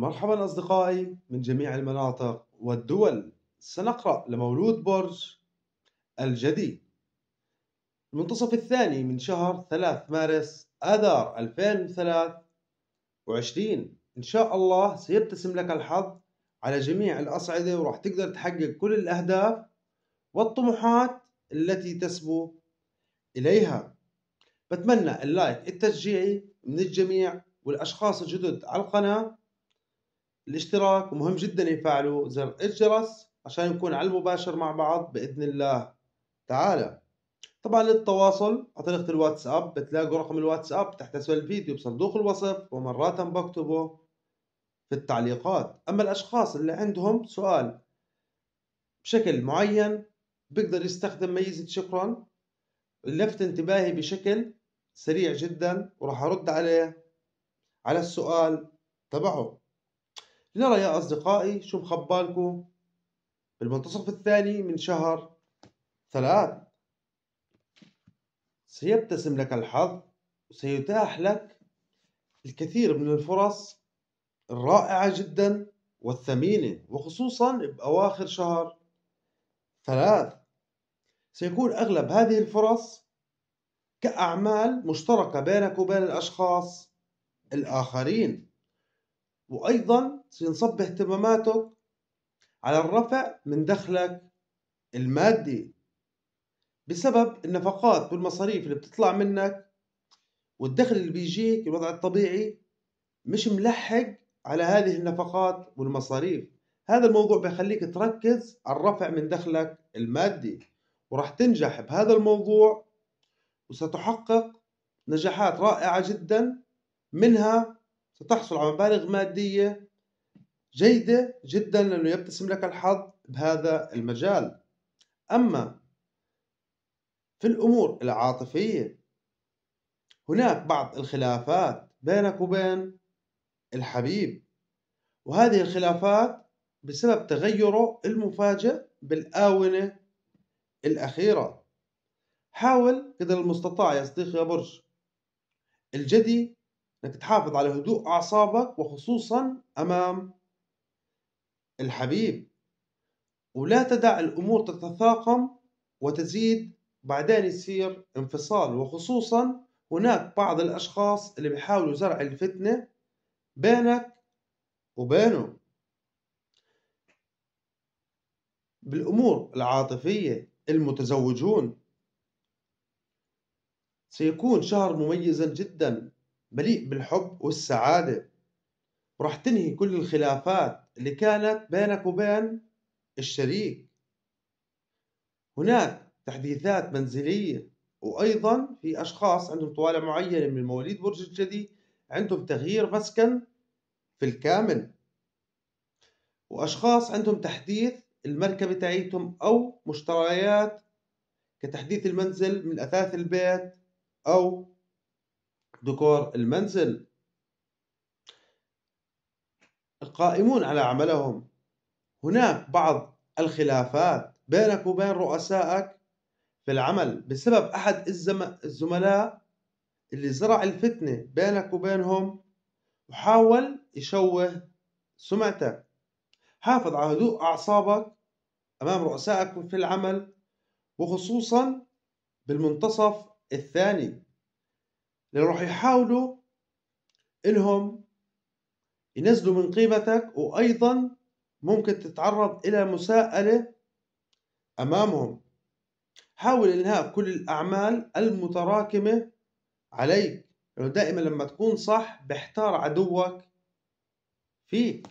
مرحبا أصدقائي من جميع المناطق والدول سنقرأ لمولود برج الجدي المنتصف الثاني من شهر 3 مارس آذار 2023 إن شاء الله سيبتسم لك الحظ على جميع الأصعدة وراح تقدر تحقق كل الأهداف والطموحات التي تسبو إليها بتمنى اللايك التشجيعي من الجميع والأشخاص الجدد على القناة الاشتراك ومهم جدا يفعلوا زر الجرس عشان نكون على المباشر مع بعض بإذن الله تعالى طبعا للتواصل على طريقة الواتساب بتلاقوا رقم الواتساب تحت أسفل الفيديو بصندوق الوصف ومرات بكتبه في التعليقات أما الأشخاص اللي عندهم سؤال بشكل معين بيقدر يستخدم ميزة شكرا لفت انتباهي بشكل سريع جدا وراح أرد عليه على السؤال تبعه لنرى يا أصدقائي شو مخبالكم بالمنتصف الثاني من شهر ثلاث سيبتسم لك الحظ وسيتاح لك الكثير من الفرص الرائعة جدا والثمينة وخصوصا بأواخر شهر ثلاث سيكون أغلب هذه الفرص كأعمال مشتركة بينك وبين الأشخاص الآخرين وأيضا سينصب اهتماماتك على الرفع من دخلك المادي بسبب النفقات والمصاريف اللي بتطلع منك والدخل اللي بيجيك الوضع الطبيعي مش ملحق على هذه النفقات والمصاريف هذا الموضوع بيخليك تركز على الرفع من دخلك المادي وراح تنجح بهذا الموضوع وستحقق نجاحات رائعة جدا منها ستحصل على مبالغ مادية جيدة جدا لأنه يبتسم لك الحظ بهذا المجال أما في الأمور العاطفية هناك بعض الخلافات بينك وبين الحبيب وهذه الخلافات بسبب تغيره المفاجئ بالآونة الأخيرة حاول قدر المستطاع يا صديقي يا برج الجدي انك تحافظ على هدوء اعصابك وخصوصا امام الحبيب ولا تدع الامور تتفاقم وتزيد بعدين يصير انفصال وخصوصا هناك بعض الاشخاص اللي بيحاولوا زرع الفتنه بينك وبينه بالامور العاطفيه المتزوجون سيكون شهر مميزا جدا مليء بالحب والسعادة ورح تنهي كل الخلافات اللي كانت بينك وبين الشريك هناك تحديثات منزلية وأيضا في أشخاص عندهم طوالع معينة من مواليد برج الجدي عندهم تغيير مسكن في الكامل وأشخاص عندهم تحديث المركبة تاعيتهم أو مشتريات كتحديث المنزل من أثاث البيت أو ديكور المنزل القائمون على عملهم هناك بعض الخلافات بينك وبين رؤسائك في العمل بسبب أحد الزملاء اللي زرع الفتنة بينك وبينهم وحاول يشوه سمعتك حافظ على هدوء أعصابك أمام رؤسائك في العمل وخصوصا بالمنتصف الثاني اللي راح يحاولوا انهم ينزلوا من قيمتك وأيضا ممكن تتعرض إلى مساءلة أمامهم حاول إنهاء كل الأعمال المتراكمة عليك لأنه دائما لما تكون صح بيحتار عدوك فيك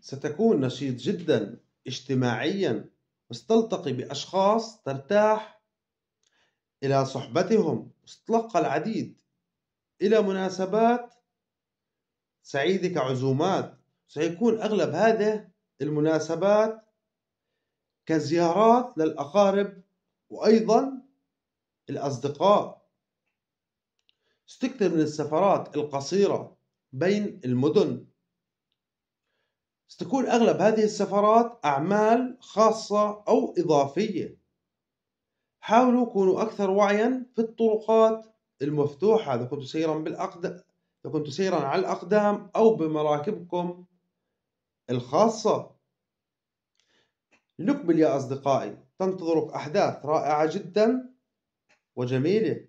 ستكون نشيط جدا اجتماعيا وستلتقي بأشخاص ترتاح إلى صحبتهم استلق العديد إلى مناسبات سعيدة كعزومات سيكون أغلب هذه المناسبات كزيارات للأقارب وأيضا الأصدقاء استكثر من السفرات القصيرة بين المدن ستكون أغلب هذه السفرات أعمال خاصة أو إضافية حاولوا كونوا أكثر وعيا في الطرقات المفتوحة إذا كنتوا سيرا بالأقدام إذا كنتوا سيرا على الأقدام أو بمراكبكم الخاصة لنكمل يا أصدقائي تنتظرك أحداث رائعة جدا وجميلة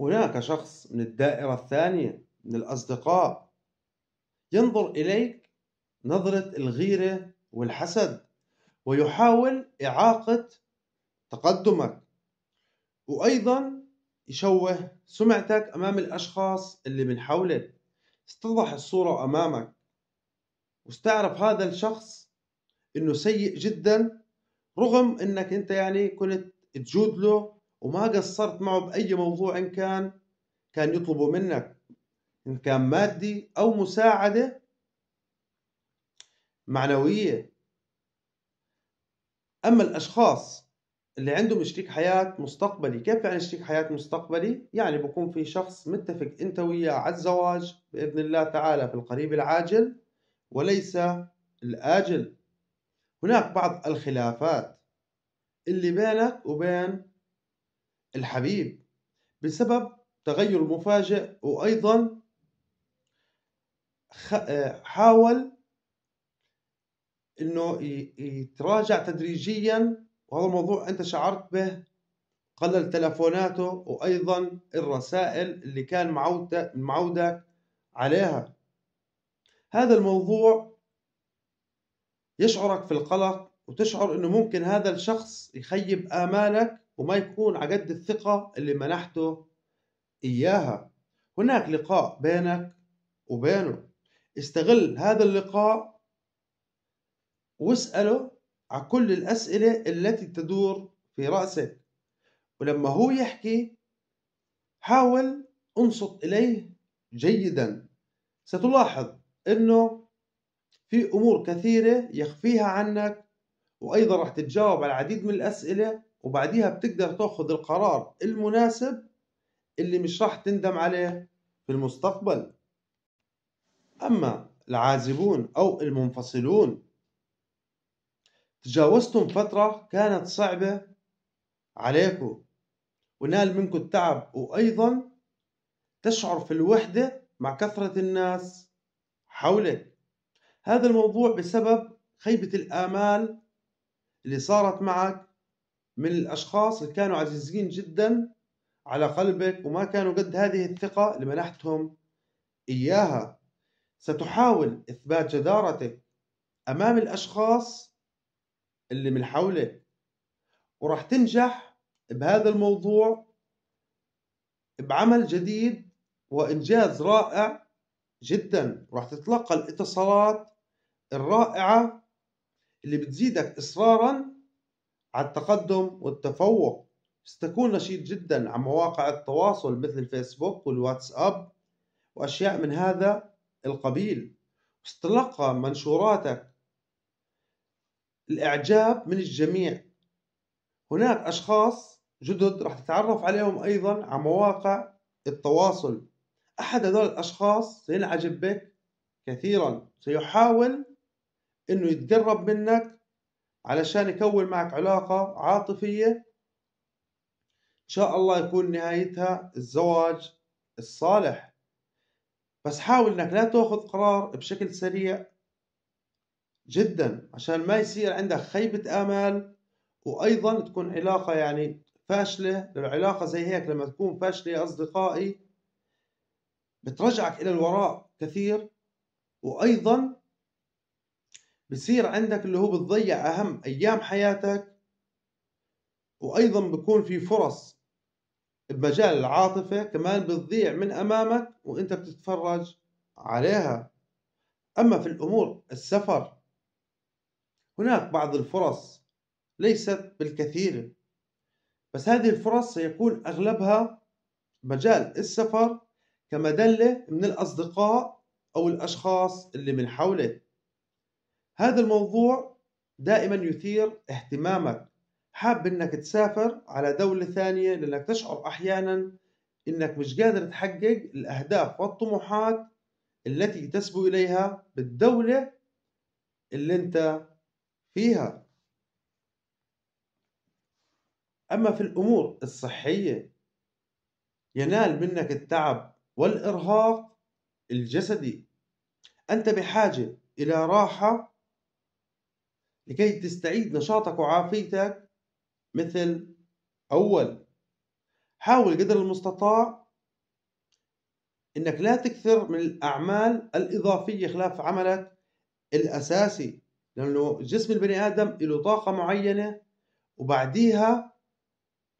هناك شخص من الدائرة الثانية من الأصدقاء ينظر إليك نظرة الغيرة والحسد ويحاول إعاقة تقدمك وأيضا يشوه سمعتك أمام الأشخاص اللي من حولك استضح الصورة أمامك واستعرف هذا الشخص أنه سيء جدا رغم أنك أنت يعني كنت تجود له وما قصرت معه بأي موضوع إن كان كان يطلبه منك إن كان مادي أو مساعدة معنوية أما الأشخاص اللي عندهم شريك حياة مستقبلي كيف يعني شريك حياة مستقبلي؟ يعني بكون في شخص متفق انت وياه على الزواج بإذن الله تعالى في القريب العاجل وليس الآجل هناك بعض الخلافات اللي بينك وبين الحبيب بسبب تغير مفاجئ وأيضا حاول انه يتراجع تدريجيا وهذا الموضوع أنت شعرت به قلل تلفوناته وأيضا الرسائل اللي كان معودك عليها هذا الموضوع يشعرك في القلق وتشعر أنه ممكن هذا الشخص يخيب آمالك وما يكون عقد الثقة اللي منحته إياها هناك لقاء بينك وبينه استغل هذا اللقاء واسأله على كل الأسئلة التي تدور في رأسك ولما هو يحكي حاول انصت إليه جيدا ستلاحظ أنه في أمور كثيرة يخفيها عنك وأيضا راح تتجاوب على العديد من الأسئلة وبعديها بتقدر تاخذ القرار المناسب اللي مش راح تندم عليه في المستقبل أما العازبون أو المنفصلون تجاوزتم فترة كانت صعبة عليكم ونال منكم التعب وأيضا تشعر في الوحدة مع كثرة الناس حولك هذا الموضوع بسبب خيبة الآمال اللي صارت معك من الأشخاص اللي كانوا عزيزين جدا على قلبك وما كانوا قد هذه الثقة اللي منحتهم إياها ستحاول إثبات جدارتك أمام الأشخاص اللي من حولك وراح تنجح بهذا الموضوع بعمل جديد وإنجاز رائع جدا راح تتلقى الاتصالات الرائعة اللي بتزيدك إصرارا على التقدم والتفوق ستكون نشيط جدا على مواقع التواصل مثل الفيسبوك والواتساب وأشياء من هذا القبيل ستتلقى منشوراتك الإعجاب من الجميع هناك أشخاص جدد راح تتعرف عليهم أيضا على مواقع التواصل أحد هذول الأشخاص سينعجب بك كثيرا سيحاول أنه يتقرب منك علشان يكون معك علاقة عاطفية إن شاء الله يكون نهايتها الزواج الصالح بس حاول أنك لا تأخذ قرار بشكل سريع جدا عشان ما يصير عندك خيبة آمال وأيضا تكون علاقة يعني فاشلة العلاقة زي هيك لما تكون فاشلة يا أصدقائي بترجعك إلى الوراء كثير وأيضا بصير عندك اللي هو بتضيع أهم أيام حياتك وأيضا بكون في فرص بمجال العاطفة كمان بتضيع من أمامك وأنت بتتفرج عليها أما في الأمور السفر هناك بعض الفرص ليست بالكثير بس هذه الفرص سيكون أغلبها مجال السفر كمدلة من الأصدقاء أو الأشخاص اللي من حولك هذا الموضوع دائما يثير اهتمامك حاب انك تسافر على دولة ثانية لانك تشعر احيانا انك مش قادر تحقق الاهداف والطموحات التي تسبو اليها بالدولة اللي انت فيها أما في الأمور الصحية ينال منك التعب والإرهاق الجسدي أنت بحاجة إلى راحة لكي تستعيد نشاطك وعافيتك مثل أول حاول قدر المستطاع أنك لا تكثر من الأعمال الإضافية خلاف عملك الأساسي لانه جسم البني ادم له طاقه معينه وبعديها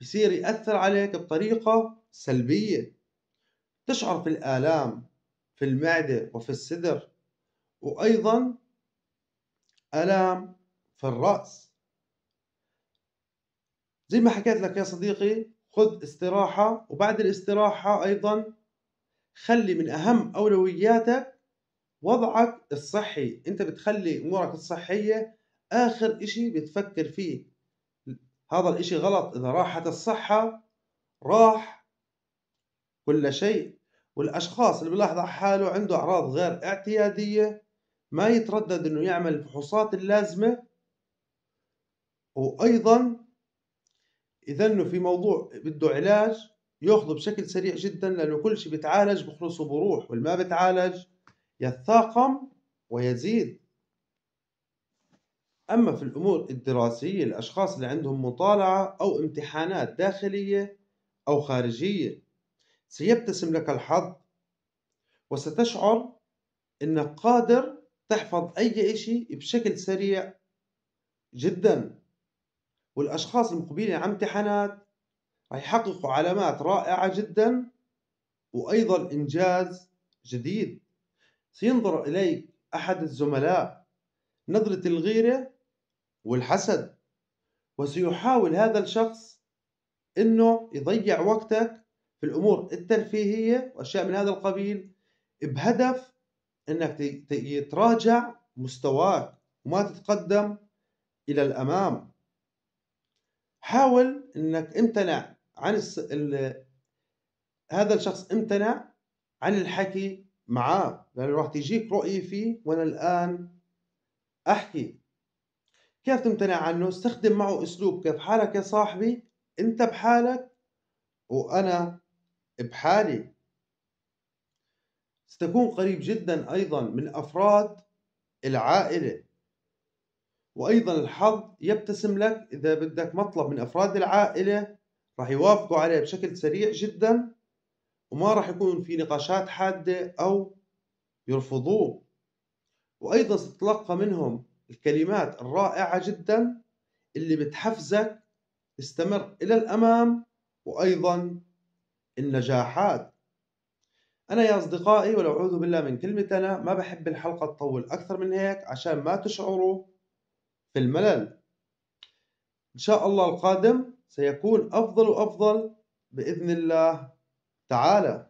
بصير ياثر عليك بطريقه سلبيه تشعر في الالام في المعده وفي الصدر وايضا الام في الراس زي ما حكيت لك يا صديقي خذ استراحه وبعد الاستراحه ايضا خلي من اهم اولوياتك وضعك الصحي انت بتخلي امورك الصحية اخر اشي بتفكر فيه هذا الاشي غلط اذا راحت الصحة راح كل شيء والاشخاص اللي بلاحظ على حاله عنده اعراض غير اعتيادية ما يتردد انه يعمل الفحوصات اللازمة وايضا اذا انه في موضوع بده علاج ياخذه بشكل سريع جدا لانه كل شيء بيتعالج بخلصه بروح والما بتعالج يتفاقم ويزيد أما في الأمور الدراسية الأشخاص اللي عندهم مطالعة أو امتحانات داخلية أو خارجية سيبتسم لك الحظ وستشعر أنك قادر تحفظ أي شيء بشكل سريع جدا والأشخاص المقبلين على امتحانات سيحققوا يحققوا علامات رائعة جدا وأيضا إنجاز جديد سينظر إليك أحد الزملاء نظرة الغيرة والحسد وسيحاول هذا الشخص أنه يضيع وقتك في الأمور الترفيهية وأشياء من هذا القبيل بهدف أنك يتراجع مستواك وما تتقدم إلى الأمام حاول أنك امتنع عن الس... ال... هذا الشخص امتنع عن الحكي معاه لأنه راح تجيك رؤية فيه وأنا الآن أحكي كيف تمتنع عنه استخدم معه أسلوب كيف حالك يا صاحبي أنت بحالك وأنا بحالي ستكون قريب جدا أيضا من أفراد العائلة وأيضا الحظ يبتسم لك إذا بدك مطلب من أفراد العائلة راح يوافقوا عليه بشكل سريع جدا وما راح يكون في نقاشات حادة أو يرفضوه وأيضا ستتلقى منهم الكلمات الرائعة جدا اللي بتحفزك تستمر إلى الأمام وأيضا النجاحات أنا يا أصدقائي ولو أعوذ بالله من كلمة أنا ما بحب الحلقة تطول أكثر من هيك عشان ما تشعروا في الملل إن شاء الله القادم سيكون أفضل وأفضل بإذن الله تعالى